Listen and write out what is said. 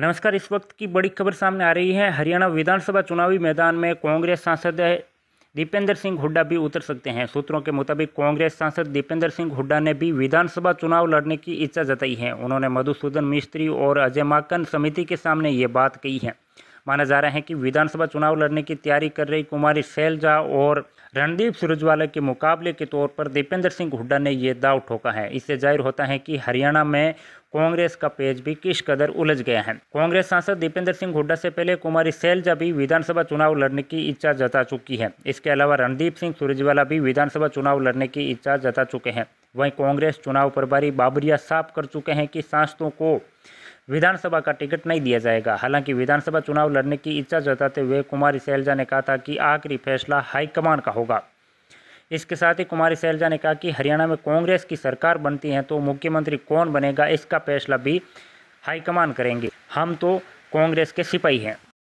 नमस्कार इस वक्त की बड़ी खबर सामने आ रही है हरियाणा विधानसभा चुनावी मैदान में कांग्रेस सांसद दीपेंद्र सिंह हुड्डा भी उतर सकते हैं सूत्रों के मुताबिक कांग्रेस सांसद दीपेंद्र सिंह हुड्डा ने भी विधानसभा चुनाव लड़ने की इच्छा जताई है उन्होंने मधुसूदन मिस्त्री और अजय माकन समिति के सामने ये बात कही है माना जा रहा है कि विधानसभा चुनाव लड़ने की तैयारी कर रही कुमारी शैलजा और रणदीप सुरजवाला के मुकाबले के तौर पर दीपेंद्र सिंह हुड्डा ने ये दाव ठोका है इससे जाहिर होता है कि हरियाणा में कांग्रेस का पेज भी किस कदर उलझ गया है कांग्रेस सांसद दीपेंद्र सिंह हुड्डा से पहले कुमारी सैलजा भी विधानसभा चुनाव लड़ने की इच्छा जता चुकी है इसके अलावा रणदीप सिंह सुरजवाला भी विधानसभा चुनाव लड़ने की इच्छा जता चुके हैं वहीं कांग्रेस चुनाव प्रभारी बाबरिया साफ कर चुके हैं कि सांसदों को विधानसभा का टिकट नहीं दिया जाएगा हालांकि विधानसभा चुनाव लड़ने की इच्छा जताते हुए कुमारी सैलजा ने कहा था कि आखिरी फैसला हाईकमान का होगा इसके साथ ही कुमारी सैलजा ने कहा कि हरियाणा में कांग्रेस की सरकार बनती है तो मुख्यमंत्री कौन बनेगा इसका फैसला भी हाईकमान करेंगे हम तो कांग्रेस के सिपाही हैं